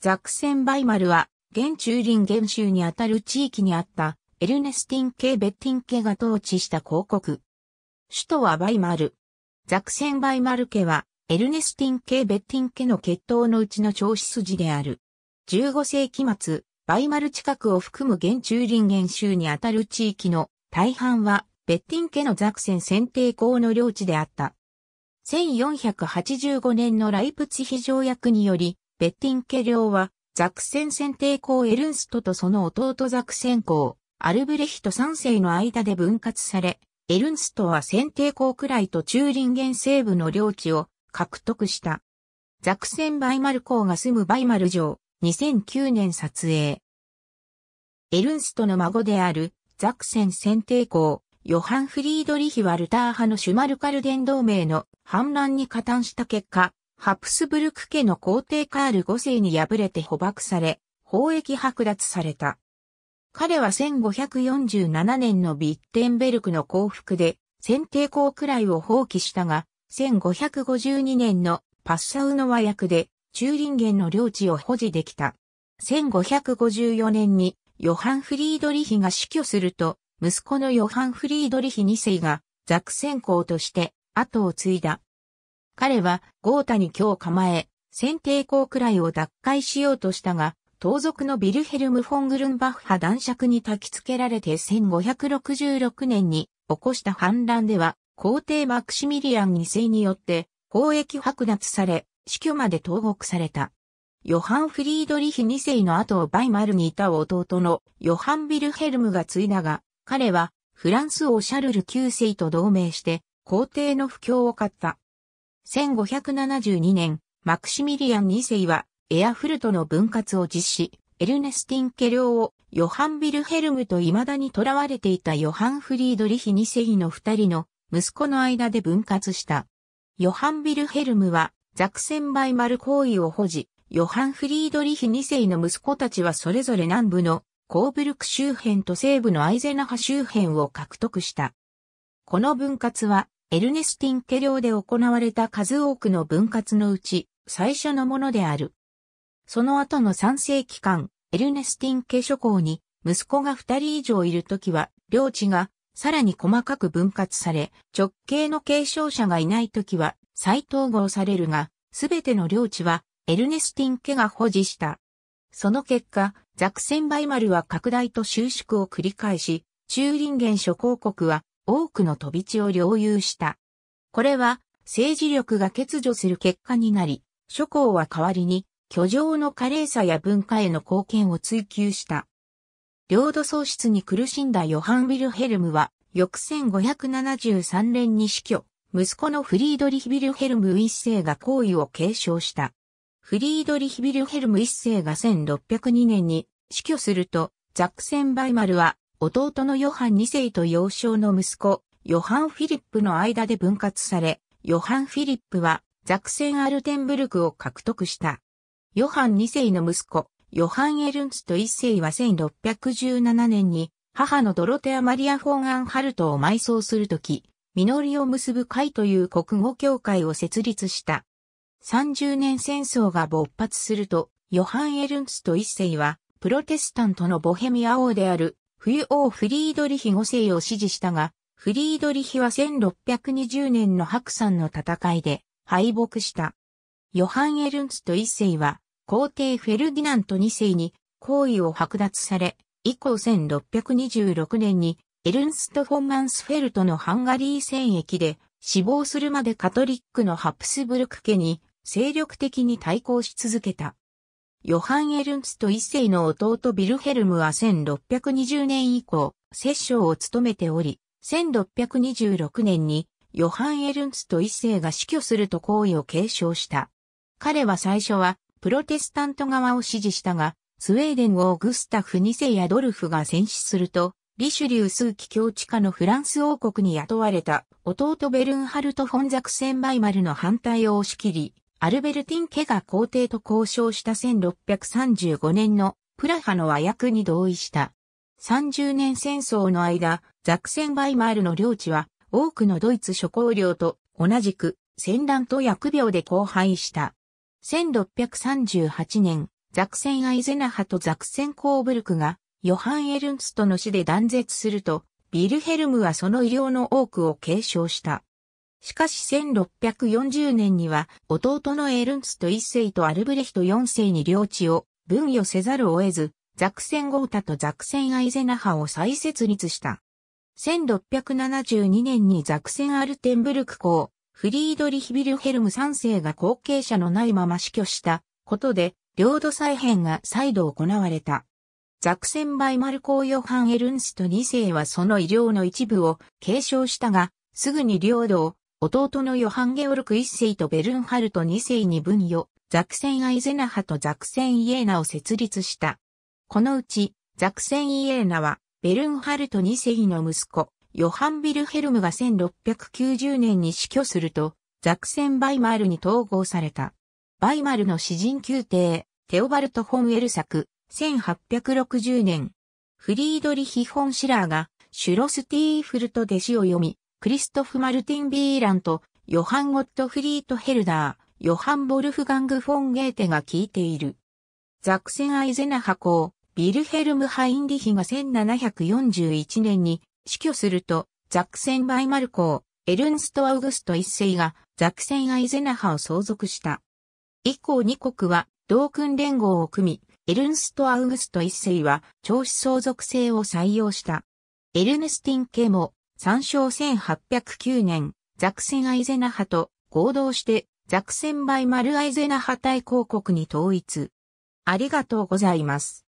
ザクセンバイマルは、現中林元州にあたる地域にあった、エルネスティン系ベッティン家が統治した広告。首都はバイマル。ザクセンバイマル家は、エルネスティン系ベッティン家の血統のうちの長子筋である。15世紀末、バイマル近くを含む現中林元州にあたる地域の大半は、ベッティン家のザクセン選定校の領地であった。1485年のライプツヒ条約により、ベッティンケ領は、ザクセン選定公エルンストとその弟ザクセン公、アルブレヒト3世の間で分割され、エルンストは選定公くらいと中林原西部の領地を獲得した。ザクセン・バイマル公が住むバイマル城、2009年撮影。エルンストの孫である、ザクセン選定公、ヨハン・フリードリヒ・ワルター派のシュマルカルデン同盟の反乱に加担した結果、ハプスブルク家の皇帝カール5世に敗れて捕獲され、法益剥奪された。彼は1547年のビッテンベルクの降伏で、先帝校くらいを放棄したが、1552年のパッサウノワ役で、中林源の領地を保持できた。1554年にヨハン・フリードリヒが死去すると、息子のヨハン・フリードリヒ2世がザクセン公として後を継いだ。彼は豪太に今日構え、先帝公くらいを奪回しようとしたが、盗賊のビルヘルム・フォングルンバッハ男爵に焚き付けられて1566年に起こした反乱では、皇帝マクシミリアン2世によって、公益剥奪され、死去まで投獄された。ヨハン・フリードリヒ2世の後をバイマルにいた弟のヨハン・ビルヘルムが継いだが、彼はフランス王シャルル9世と同盟して、皇帝の不況を買った。1572年、マクシミリアン2世はエアフルトの分割を実施、エルネスティン家領をヨハン・ビルヘルムと未だに囚われていたヨハン・フリードリヒ2世の二人の息子の間で分割した。ヨハン・ビルヘルムはザクセンバイマル行為を保持、ヨハン・フリードリヒ2世の息子たちはそれぞれ南部のコーブルク周辺と西部のアイゼナハ周辺を獲得した。この分割はエルネスティン家領で行われた数多くの分割のうち最初のものである。その後の3世紀間、エルネスティン家諸侯に息子が2人以上いるときは領地がさらに細かく分割され、直系の継承者がいないときは再統合されるが、すべての領地はエルネスティン家が保持した。その結果、ザクセンバイマルは拡大と収縮を繰り返し、中林元諸公国は多くの飛び地を領有した。これは政治力が欠如する結果になり、諸侯は代わりに居城の華麗さや文化への貢献を追求した。領土喪失に苦しんだヨハン・ビルヘルムは、翌1573年に死去、息子のフリードリヒ・ビルヘルム一世が行為を継承した。フリードリヒ・ビルヘルム一世が1602年に死去すると、ザクセン・バイマルは弟のヨハン2世と幼少の息子、ヨハン・フィリップの間で分割され、ヨハン・フィリップはザクセン・アルテンブルクを獲得した。ヨハン2世の息子、ヨハン・エルンツと1世は1617年に母のドロテア・マリア・フォン・アン・ハルトを埋葬するとき、実りを結ぶ会という国語協会を設立した。30年戦争が勃発すると、ヨハン・エルンツと1世は、プロテスタントのボヘミア王である冬王フリードリヒ5世を支持したが、フリードリヒは1620年の白山の戦いで敗北した。ヨハン・エルンツト1世は、皇帝フェルディナント2世に皇位を剥奪され、以降1626年にエルンスト・フォンマンスフェルトのハンガリー戦役で死亡するまでカトリックのハプスブルク家に精力的に対抗し続けた。ヨハン・エルンスト一世の弟ビルヘルムは1620年以降、摂政を務めており、1626年にヨハン・エルンスト一世が死去すると行為を継承した。彼は最初はプロテスタント側を支持したが、スウェーデン王グスタフ二世やドルフが戦死すると、リシュリュー数奇境地下のフランス王国に雇われた弟ベルンハルト・フォンザクセン・バイマルの反対を押し切り、アルベルティン家が皇帝と交渉した1635年のプラハの和訳に同意した。30年戦争の間、ザクセンバイマールの領地は多くのドイツ諸侯領と同じく戦乱と疫病で荒廃した。1638年、ザクセンアイゼナハとザクセンコーブルクがヨハン・エルンストの死で断絶すると、ビルヘルムはその医療の多くを継承した。しかし1640年には弟のエルンスト一世とアルブレヒト四世に領地を分与せざるを得ず、ザクセンゴータとザクセンアイゼナハを再設立した。1672年にザクセンアルテンブルク公、フリードリヒビルヘルム3世が後継者のないまま死去したことで、領土再編が再度行われた。ザクセンバイマル公ヨハン・エルンスト2世はその医療の一部を継承したが、すぐに領土を弟のヨハンゲオルク一世とベルンハルト二世に分与、ザクセン・アイゼナハとザクセン・イエーナを設立した。このうち、ザクセン・イエーナは、ベルンハルト二世の息子、ヨハン・ビルヘルムが1690年に死去すると、ザクセン・バイマールに統合された。バイマルの詩人宮廷、テオバルト・ホンエルル作、1860年。フリードリヒ・ホンシラーが、シュロスティーフルト弟子を読み、クリストフ・マルティン・ビーランと、ヨハン・ゴット・フリート・ヘルダー、ヨハン・ボルフガング・フォン・ゲーテが聞いている。ザクセン・アイゼナ派校、ビルヘルム・ハインリヒが1741年に死去すると、ザクセン・バイマル校、エルンスト・アウグスト一世がザクセン・アイゼナ派を相続した。以降二国は同訓連合を組み、エルンスト・アウグスト一世は長子相続制を採用した。エルネスティン家も参照1809年、ザクセン・アイゼナ派と合同してザクセン・バイマル・アイゼナ派対公国に統一。ありがとうございます。